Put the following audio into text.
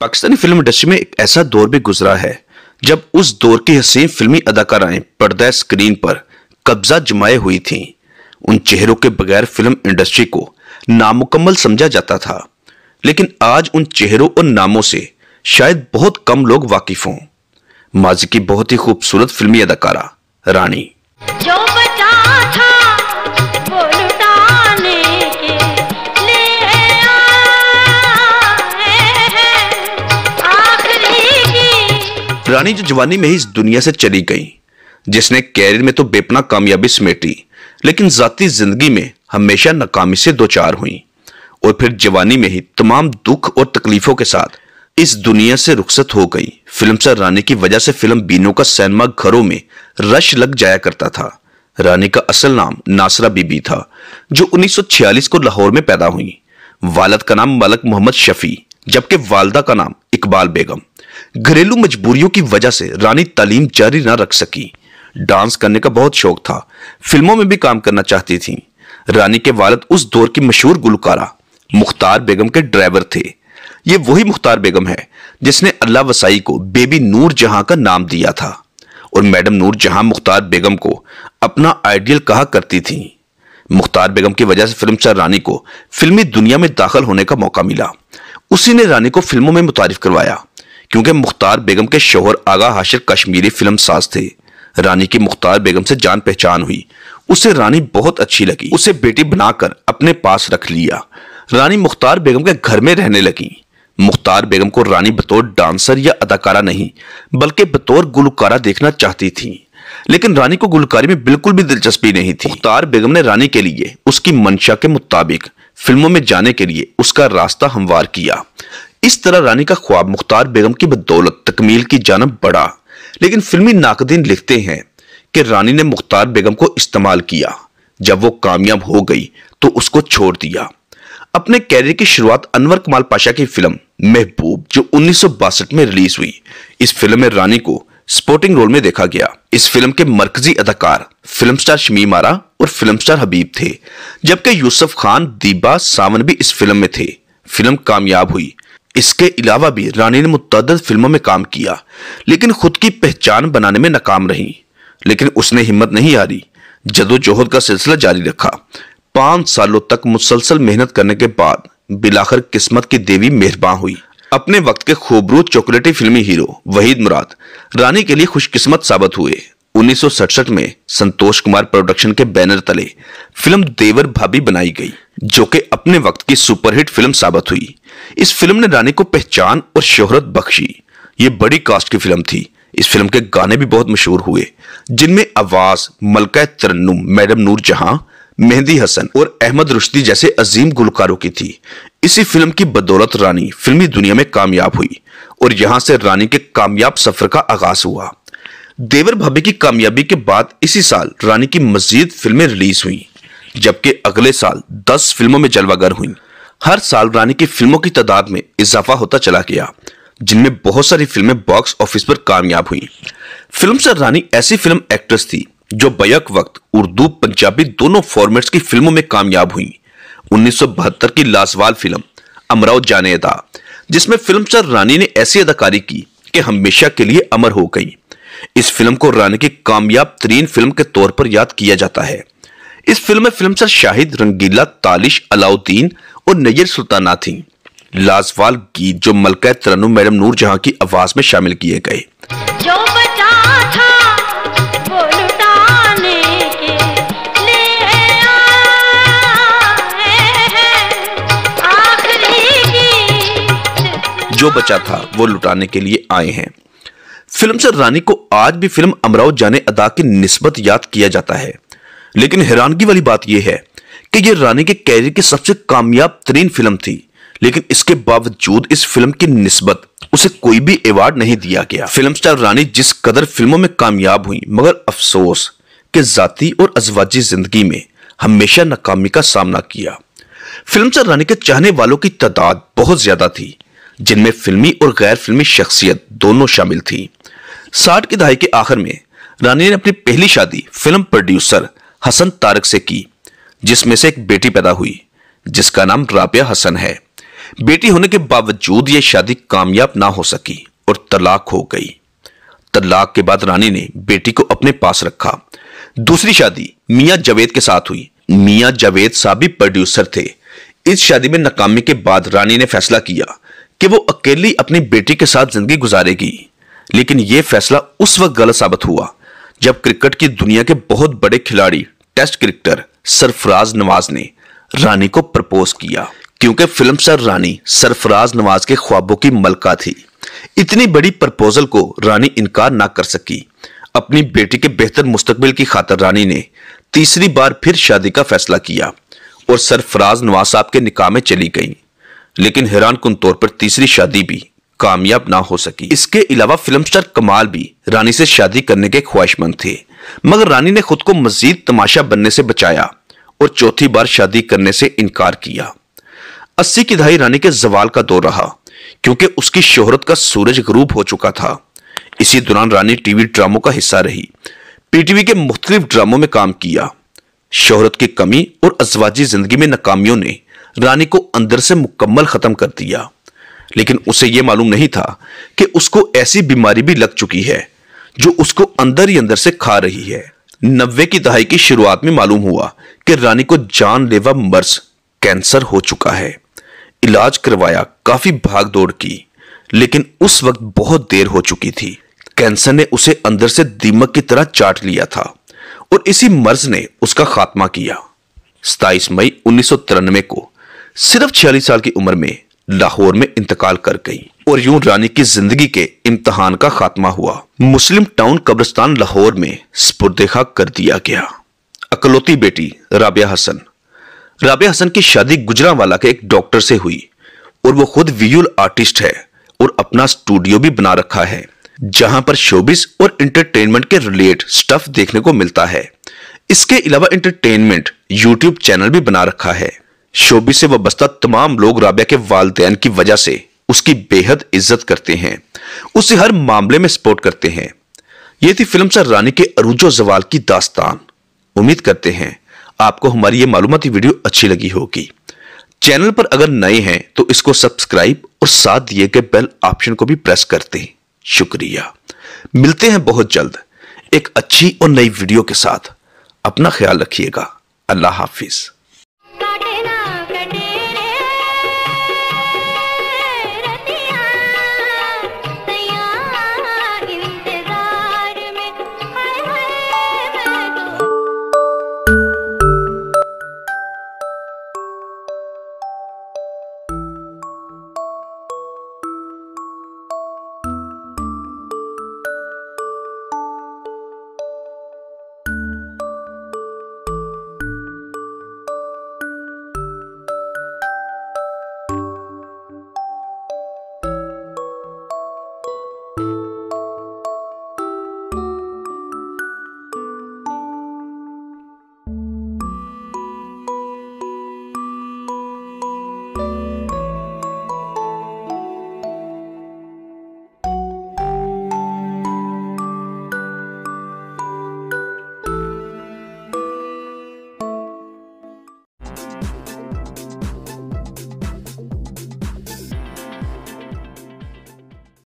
Pakistani film industry में एक ऐसा दौर भी गुजरा है जब उस दौर की हसीन फिल्मी अदाकाराएं पर्दा स्क्रीन पर कब्जा जमाए हुई थीं उन चेहरों के बगैर फिल्म इंडस्ट्री को नामुकम्मल समझा जाता था लेकिन आज उन चेहरों और नामों से शायद बहुत कम लोग वाकिफ हों माजी की बहुत ही खूबसूरत फिल्मी अदाकारा रानी जो रानी जो जवानी में ही इस दुनिया से चली गई जिसने कैरियर में तो बेपना कामयाबी समेटी लेकिन जाती जिंदगी में हमेशा नाकामी से दो चार हुई और फिर जवानी में ही तमाम दुख और तकलीफों के साथ इस दुनिया से रुखसत हो गई फिल्म सर रानी की वजह से फिल्म बीनो का सिनेमा घरों में रश लग जाया करता था रानी का असल नाम नासरा बीबी था जो 1946 को लाहौर में पैदा हुई वालद का नाम मलक मोहम्मद शफी जबकि वालदा का नाम इकबाल बेगम घरेलू मजबूरियों की वजह से रानी तालीम जारी ना रख सकी डांस करने का बहुत शौक था फिल्मों में भी काम करना चाहती थी रानी के वालद उस दौर की मशहूर गुलकारा मुख्तार बेगम के ड्राइवर थे ये वही मुख्तार बेगम है जिसने अल्लाह वसाई को बेबी नूर जहां का नाम दिया था और मैडम नूर जहां मुख्तार बेगम को अपना आइडियल कहा करती थी मुख्तार बेगम की वजह से फिल्म स्टार रानी को फिल्मी दुनिया में दाखिल होने का मौका मिला उसी ने रानी को फिल्मों में मुतारफ करवाया क्योंकि मुख्तार बेगम के शोहर आगा हाशिर कश्मीरी फिल्म साज थे रानी की मुख्तार बेगम से जान पहचान हुई उसे रानी बहुत अच्छी लगी उसे बेटी बनाकर अपने पास रख लिया रानी मुख्तार बेगम के घर में रहने लगी मुख्तार बेगम को रानी बतौर डांसर या अदाकारा नहीं बल्कि बतौर गुलकारा देखना चाहती थी लेकिन रानी को गुलकारी में बिल्कुल भी दिलचस्पी नहीं थी मुख्तार बेगम ने रानी के लिए उसकी मंशा के मुताबिक फिल्मों में जाने के लिए उसका रास्ता हमवार किया इस तरह रानी का ख्वाब मुख्तार बेगम की बदौलत तकमील की जानब बढ़ा लेकिन फिल्मी नाकदीन लिखते हैं कि रानी ने मुख्तार बेगम को इस्तेमाल किया जब वो कामयाब हो गई तो उसको छोड़ दिया अपने कैरियर की शुरुआत अनवर कमाल पाशा की फिल्म महबूब जो उन्नीस में रिलीज हुई इस फिल्म में रानी को स्पोर्टिंग रोल में देखा गया इस फिल्म के मरकजी अदाकार फिल्म स्टार शमीमारा और फिल्म स्टार हबीब थे जबकि यूसुफ खान दीबा सावन भी इस फिल्म में थे फिल्म कामयाब हुई इसके अलावा भी रानी ने मुतद फिल्मों में काम किया लेकिन खुद की पहचान बनाने में नाकाम रही लेकिन उसने हिम्मत नहीं हारी जदोजहद का सिलसिला जारी रखा पांच सालों तक मुसलसल मेहनत करने के बाद बिलाखर किस्मत की देवी मेहरबान हुई अपने वक्त के खूबरू चॉकलेटी फिल्मी हीरो वहीद मुराद रानी के लिए खुशकिस्मत साबित हुए 1967 में संतोष कुमार प्रोडक्शन के बैनर तले फिल्म देवर भाभी बनाई गई जो कि अपने वक्त की सुपरहिट फिल्म साबित हुई इस फिल्म ने रानी को पहचान और शोहरत बख्शी ये बड़ी कास्ट की फिल्म थी इस फिल्म के गाने भी बहुत मशहूर हुए जिनमें आवाज मलका तरन्नुम मैडम नूर जहां मेहंदी हसन और अहमद रुश्ती जैसे अजीम गुलकारों की थी इसी फिल्म की बदौलत रानी फिल्मी दुनिया में कामयाब हुई और यहां से रानी के कामयाब सफर का आगाज हुआ देवर भाभी की कामयाबी के बाद इसी साल रानी की मजीद फिल्में रिलीज हुई जबकि अगले साल 10 फिल्मों में जलवागर हुई हर साल रानी की फिल्मों की तादाद में इजाफा होता चला गया जिनमें बहुत सारी फिल्में बॉक्स ऑफिस पर कामयाब हुई फिल्म से रानी ऐसी फिल्म एक्ट्रेस थी जो बैक वक्त उर्दू पंजाबी दोनों फॉर्मेट्स की फिल्मों में कामयाब हुई उन्नीस की लाजवाल फिल्म अमराव जाने अदा जिसमें फिल्म सर रानी ने ऐसी अदाकारी की कि हमेशा के लिए अमर हो गई इस फिल्म को रानी की कामयाब तरीन फिल्म के तौर पर याद किया जाता है इस फिल्म में फिल्म शाहिद रंगीला तालिश अलाउद्दीन और नजर सुल्ताना थी लाजवाल गीत जो मलका तरनु मैडम नूर जहां की आवाज में शामिल किए गए जो बचा था जो बचा था वो लुटाने के लिए आए हैं फिल्म से रानी को आज भी फिल्म अमराव जाने अदा की निस्बत याद किया जाता है लेकिन हैरानगी वाली बात यह है कि यह रानी के कैरियर की सबसे कामयाब तरीन फिल्म थी लेकिन इसके बावजूद इस फिल्म की निस्बत उसे कोई भी अवार्ड नहीं दिया गया फिल्म स्टार रानी जिस कदर फिल्मों में कामयाब हुई मगर अफसोस के जाति और अजवाजी जिंदगी में हमेशा नाकामी का सामना किया फिल्म स्टार रानी के चाहने वालों की तादाद बहुत ज्यादा थी जिनमें फिल्मी और गैर फिल्मी शख्सियत दोनों शामिल थी साठ की दहाई के आखिर में रानी ने अपनी पहली शादी फिल्म प्रोड्यूसर हसन तारक से की जिसमें से एक बेटी पैदा हुई जिसका नाम राबिया हसन है बेटी होने के बावजूद यह शादी कामयाब ना हो सकी और तलाक हो गई तलाक के बाद रानी ने बेटी को अपने पास रखा दूसरी शादी मियां जावेद के साथ हुई मियां जावेद साहब भी प्रोड्यूसर थे इस शादी में नाकामी के बाद रानी ने फैसला किया कि वो अकेली अपनी बेटी के साथ जिंदगी गुजारेगी लेकिन यह फैसला उस वक्त गलत साबित हुआ जब क्रिकेट की दुनिया के बहुत बड़े खिलाड़ी टेस्ट क्रिकेटर सरफराज नवाज ने रानी को प्रपोज किया क्योंकि फिल्म सर रानी सरफराज नवाज के ख्वाबों की मलका थी इतनी बड़ी प्रपोजल को रानी इनकार ना कर सकी अपनी बेटी के बेहतर मुस्तकबिल की खातर रानी ने तीसरी बार फिर शादी का फैसला किया और सरफराज नवाज साहब के निकाह में चली गई लेकिन हैरान कन तौर पर तीसरी शादी भी कामयाब ना हो सकी इसके अलावा फिल्म स्टार कमाल भी रानी से शादी करने के ख्वाहिशमंद थे मगर रानी ने खुद को मजीद तमाशा बनने से बचाया और चौथी बार शादी करने से इनकार किया अस्सी की दहाई रानी के जवाल का दौर रहा क्योंकि उसकी शोहरत का सूरज गरूब हो चुका था इसी दौरान रानी टीवी ड्रामों का हिस्सा रही पीटीवी के मुख्तलिफ ड्रामों में काम किया शोहरत की कमी और अजवाजी जिंदगी में नाकामियों ने रानी को अंदर से मुकम्मल खत्म कर दिया लेकिन उसे यह मालूम नहीं था कि उसको ऐसी बीमारी भी लग चुकी है जो उसको अंदर ही अंदर से खा रही है नब्बे की दहाई की शुरुआत में मालूम हुआ कि रानी को जानलेवा मर्स कैंसर हो चुका है इलाज करवाया काफी भाग दौड़ की लेकिन उस वक्त बहुत देर हो चुकी थी कैंसर ने उसे अंदर से दीमक की तरह चाट लिया था और इसी मर्ज ने उसका खात्मा किया सताईस मई उन्नीस को सिर्फ छियालीस साल की उम्र में लाहौर में इंतकाल कर गई और यूं रानी की जिंदगी के इम्तहान का खात्मा हुआ मुस्लिम टाउन कब्रिस्तान लाहौर में स्पुरदेखा कर दिया गया अकलौती बेटी राबिया हसन राबिया हसन की शादी गुजरावाला के एक डॉक्टर से हुई और वो खुद विजुअल आर्टिस्ट है और अपना स्टूडियो भी बना रखा है जहां पर शोबिस और इंटरटेनमेंट के रिलेट स्टफ देखने को मिलता है इसके अलावा इंटरटेनमेंट यूट्यूब चैनल भी बना रखा है शोबी से वाबस्ता तमाम लोग राबिया के वालदेन की वजह से उसकी बेहद इज्जत करते हैं उसे हर मामले में सपोर्ट करते हैं यह थी फिल्म सर रानी के अरुजो जवाल की दास्तान उम्मीद करते हैं आपको हमारी यह मालूमती वीडियो अच्छी लगी होगी चैनल पर अगर नए हैं तो इसको सब्सक्राइब और साथ दिए गए बेल ऑप्शन को भी प्रेस करते हैं शुक्रिया मिलते हैं बहुत जल्द एक अच्छी और नई वीडियो के साथ अपना ख्याल रखिएगा अल्लाह हाफिज़